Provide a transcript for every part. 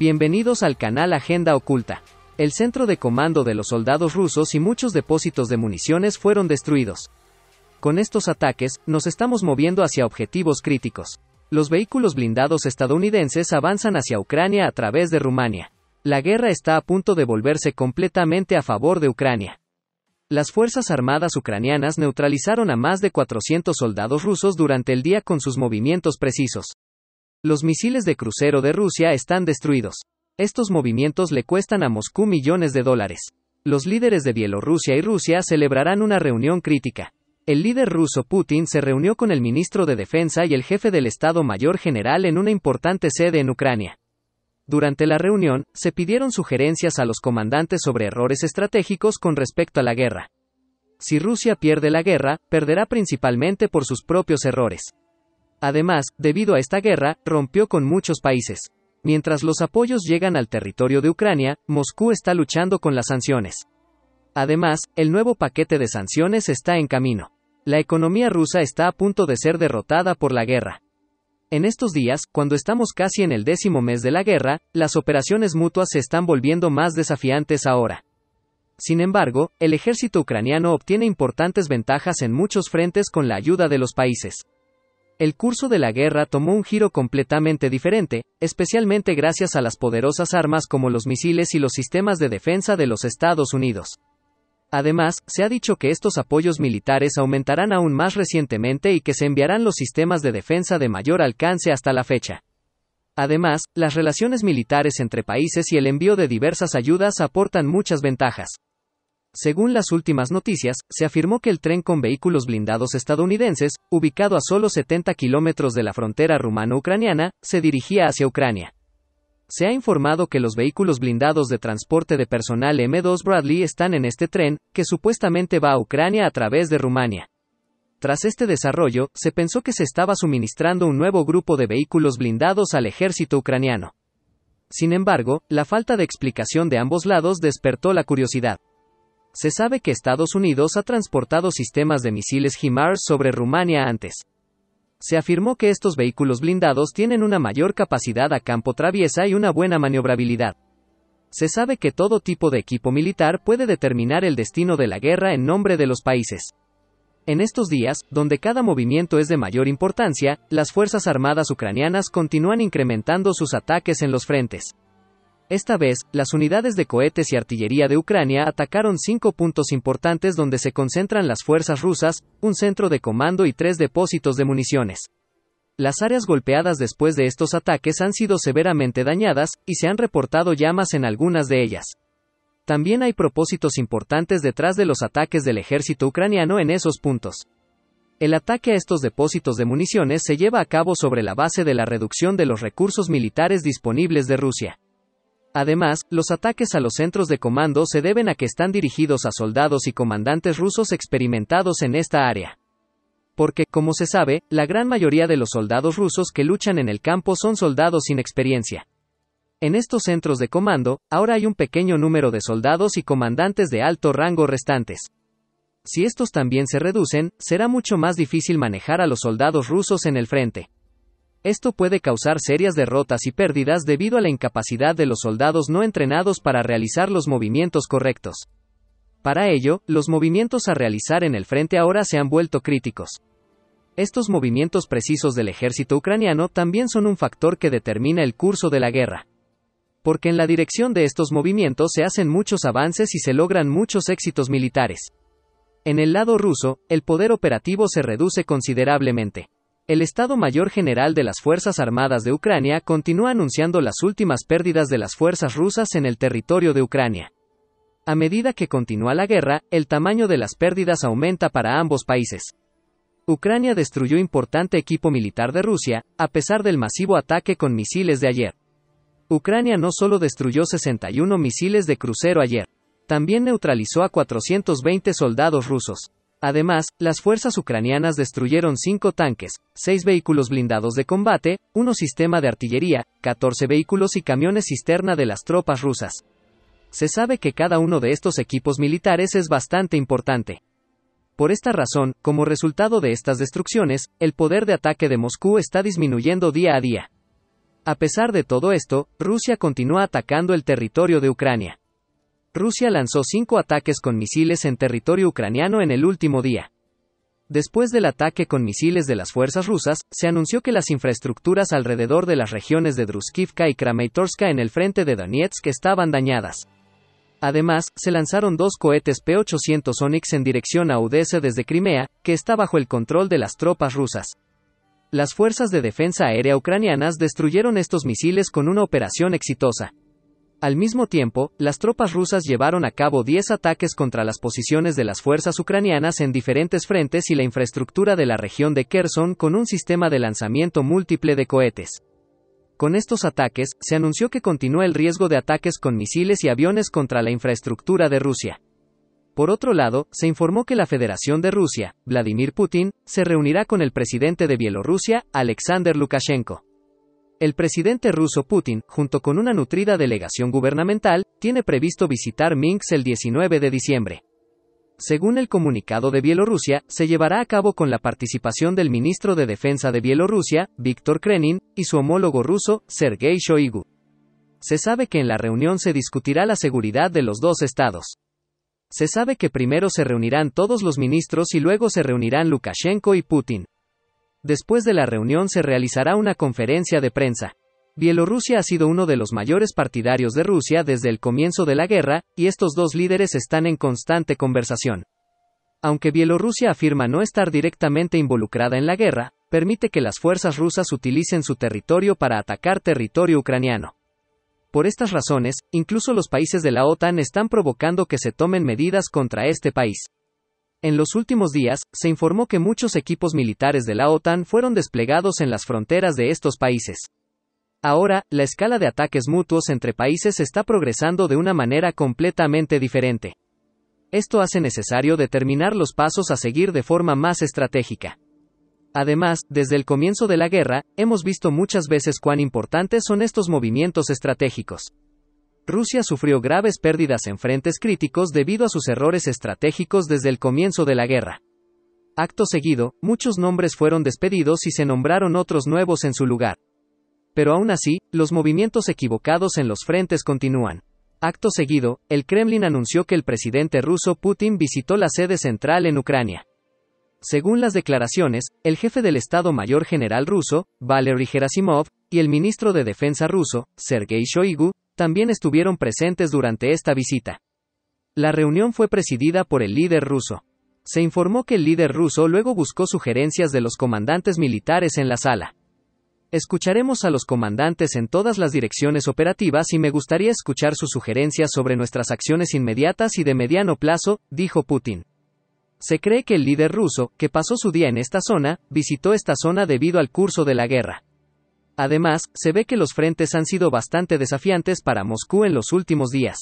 Bienvenidos al canal Agenda Oculta. El centro de comando de los soldados rusos y muchos depósitos de municiones fueron destruidos. Con estos ataques, nos estamos moviendo hacia objetivos críticos. Los vehículos blindados estadounidenses avanzan hacia Ucrania a través de Rumania. La guerra está a punto de volverse completamente a favor de Ucrania. Las Fuerzas Armadas ucranianas neutralizaron a más de 400 soldados rusos durante el día con sus movimientos precisos. Los misiles de crucero de Rusia están destruidos. Estos movimientos le cuestan a Moscú millones de dólares. Los líderes de Bielorrusia y Rusia celebrarán una reunión crítica. El líder ruso Putin se reunió con el ministro de Defensa y el jefe del Estado Mayor General en una importante sede en Ucrania. Durante la reunión, se pidieron sugerencias a los comandantes sobre errores estratégicos con respecto a la guerra. Si Rusia pierde la guerra, perderá principalmente por sus propios errores. Además, debido a esta guerra, rompió con muchos países. Mientras los apoyos llegan al territorio de Ucrania, Moscú está luchando con las sanciones. Además, el nuevo paquete de sanciones está en camino. La economía rusa está a punto de ser derrotada por la guerra. En estos días, cuando estamos casi en el décimo mes de la guerra, las operaciones mutuas se están volviendo más desafiantes ahora. Sin embargo, el ejército ucraniano obtiene importantes ventajas en muchos frentes con la ayuda de los países. El curso de la guerra tomó un giro completamente diferente, especialmente gracias a las poderosas armas como los misiles y los sistemas de defensa de los Estados Unidos. Además, se ha dicho que estos apoyos militares aumentarán aún más recientemente y que se enviarán los sistemas de defensa de mayor alcance hasta la fecha. Además, las relaciones militares entre países y el envío de diversas ayudas aportan muchas ventajas. Según las últimas noticias, se afirmó que el tren con vehículos blindados estadounidenses, ubicado a solo 70 kilómetros de la frontera rumano-ucraniana, se dirigía hacia Ucrania. Se ha informado que los vehículos blindados de transporte de personal M2 Bradley están en este tren, que supuestamente va a Ucrania a través de Rumania. Tras este desarrollo, se pensó que se estaba suministrando un nuevo grupo de vehículos blindados al ejército ucraniano. Sin embargo, la falta de explicación de ambos lados despertó la curiosidad. Se sabe que Estados Unidos ha transportado sistemas de misiles HIMARS sobre Rumania antes. Se afirmó que estos vehículos blindados tienen una mayor capacidad a campo traviesa y una buena maniobrabilidad. Se sabe que todo tipo de equipo militar puede determinar el destino de la guerra en nombre de los países. En estos días, donde cada movimiento es de mayor importancia, las Fuerzas Armadas ucranianas continúan incrementando sus ataques en los frentes. Esta vez, las unidades de cohetes y artillería de Ucrania atacaron cinco puntos importantes donde se concentran las fuerzas rusas, un centro de comando y tres depósitos de municiones. Las áreas golpeadas después de estos ataques han sido severamente dañadas, y se han reportado llamas en algunas de ellas. También hay propósitos importantes detrás de los ataques del ejército ucraniano en esos puntos. El ataque a estos depósitos de municiones se lleva a cabo sobre la base de la reducción de los recursos militares disponibles de Rusia. Además, los ataques a los centros de comando se deben a que están dirigidos a soldados y comandantes rusos experimentados en esta área. Porque, como se sabe, la gran mayoría de los soldados rusos que luchan en el campo son soldados sin experiencia. En estos centros de comando, ahora hay un pequeño número de soldados y comandantes de alto rango restantes. Si estos también se reducen, será mucho más difícil manejar a los soldados rusos en el frente. Esto puede causar serias derrotas y pérdidas debido a la incapacidad de los soldados no entrenados para realizar los movimientos correctos. Para ello, los movimientos a realizar en el frente ahora se han vuelto críticos. Estos movimientos precisos del ejército ucraniano también son un factor que determina el curso de la guerra. Porque en la dirección de estos movimientos se hacen muchos avances y se logran muchos éxitos militares. En el lado ruso, el poder operativo se reduce considerablemente. El Estado Mayor General de las Fuerzas Armadas de Ucrania continúa anunciando las últimas pérdidas de las fuerzas rusas en el territorio de Ucrania. A medida que continúa la guerra, el tamaño de las pérdidas aumenta para ambos países. Ucrania destruyó importante equipo militar de Rusia, a pesar del masivo ataque con misiles de ayer. Ucrania no solo destruyó 61 misiles de crucero ayer, también neutralizó a 420 soldados rusos. Además, las fuerzas ucranianas destruyeron cinco tanques, seis vehículos blindados de combate, uno sistema de artillería, 14 vehículos y camiones cisterna de las tropas rusas. Se sabe que cada uno de estos equipos militares es bastante importante. Por esta razón, como resultado de estas destrucciones, el poder de ataque de Moscú está disminuyendo día a día. A pesar de todo esto, Rusia continúa atacando el territorio de Ucrania. Rusia lanzó cinco ataques con misiles en territorio ucraniano en el último día. Después del ataque con misiles de las fuerzas rusas, se anunció que las infraestructuras alrededor de las regiones de Druskivka y Kramatorska en el frente de Donetsk estaban dañadas. Además, se lanzaron dos cohetes P-800 Onyx en dirección a UDS desde Crimea, que está bajo el control de las tropas rusas. Las fuerzas de defensa aérea ucranianas destruyeron estos misiles con una operación exitosa. Al mismo tiempo, las tropas rusas llevaron a cabo 10 ataques contra las posiciones de las fuerzas ucranianas en diferentes frentes y la infraestructura de la región de Kherson con un sistema de lanzamiento múltiple de cohetes. Con estos ataques, se anunció que continúa el riesgo de ataques con misiles y aviones contra la infraestructura de Rusia. Por otro lado, se informó que la Federación de Rusia, Vladimir Putin, se reunirá con el presidente de Bielorrusia, Alexander Lukashenko. El presidente ruso Putin, junto con una nutrida delegación gubernamental, tiene previsto visitar Minsk el 19 de diciembre. Según el comunicado de Bielorrusia, se llevará a cabo con la participación del ministro de Defensa de Bielorrusia, Víctor Krenin, y su homólogo ruso, Sergei Shoigu. Se sabe que en la reunión se discutirá la seguridad de los dos estados. Se sabe que primero se reunirán todos los ministros y luego se reunirán Lukashenko y Putin. Después de la reunión se realizará una conferencia de prensa. Bielorrusia ha sido uno de los mayores partidarios de Rusia desde el comienzo de la guerra, y estos dos líderes están en constante conversación. Aunque Bielorrusia afirma no estar directamente involucrada en la guerra, permite que las fuerzas rusas utilicen su territorio para atacar territorio ucraniano. Por estas razones, incluso los países de la OTAN están provocando que se tomen medidas contra este país. En los últimos días, se informó que muchos equipos militares de la OTAN fueron desplegados en las fronteras de estos países. Ahora, la escala de ataques mutuos entre países está progresando de una manera completamente diferente. Esto hace necesario determinar los pasos a seguir de forma más estratégica. Además, desde el comienzo de la guerra, hemos visto muchas veces cuán importantes son estos movimientos estratégicos. Rusia sufrió graves pérdidas en frentes críticos debido a sus errores estratégicos desde el comienzo de la guerra. Acto seguido, muchos nombres fueron despedidos y se nombraron otros nuevos en su lugar. Pero aún así, los movimientos equivocados en los frentes continúan. Acto seguido, el Kremlin anunció que el presidente ruso Putin visitó la sede central en Ucrania. Según las declaraciones, el jefe del Estado Mayor General ruso, Valery Gerasimov, y el ministro de Defensa ruso, Sergei Shoigu, también estuvieron presentes durante esta visita. La reunión fue presidida por el líder ruso. Se informó que el líder ruso luego buscó sugerencias de los comandantes militares en la sala. Escucharemos a los comandantes en todas las direcciones operativas y me gustaría escuchar sus sugerencias sobre nuestras acciones inmediatas y de mediano plazo, dijo Putin. Se cree que el líder ruso, que pasó su día en esta zona, visitó esta zona debido al curso de la guerra. Además, se ve que los frentes han sido bastante desafiantes para Moscú en los últimos días.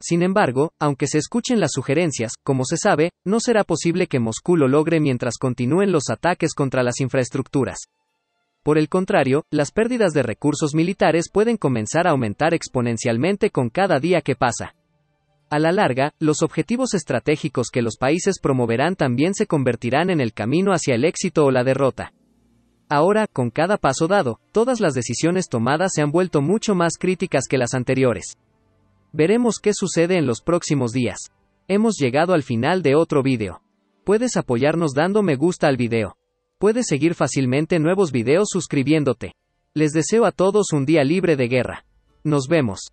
Sin embargo, aunque se escuchen las sugerencias, como se sabe, no será posible que Moscú lo logre mientras continúen los ataques contra las infraestructuras. Por el contrario, las pérdidas de recursos militares pueden comenzar a aumentar exponencialmente con cada día que pasa. A la larga, los objetivos estratégicos que los países promoverán también se convertirán en el camino hacia el éxito o la derrota. Ahora, con cada paso dado, todas las decisiones tomadas se han vuelto mucho más críticas que las anteriores. Veremos qué sucede en los próximos días. Hemos llegado al final de otro vídeo. Puedes apoyarnos dando me gusta al vídeo. Puedes seguir fácilmente nuevos videos suscribiéndote. Les deseo a todos un día libre de guerra. Nos vemos.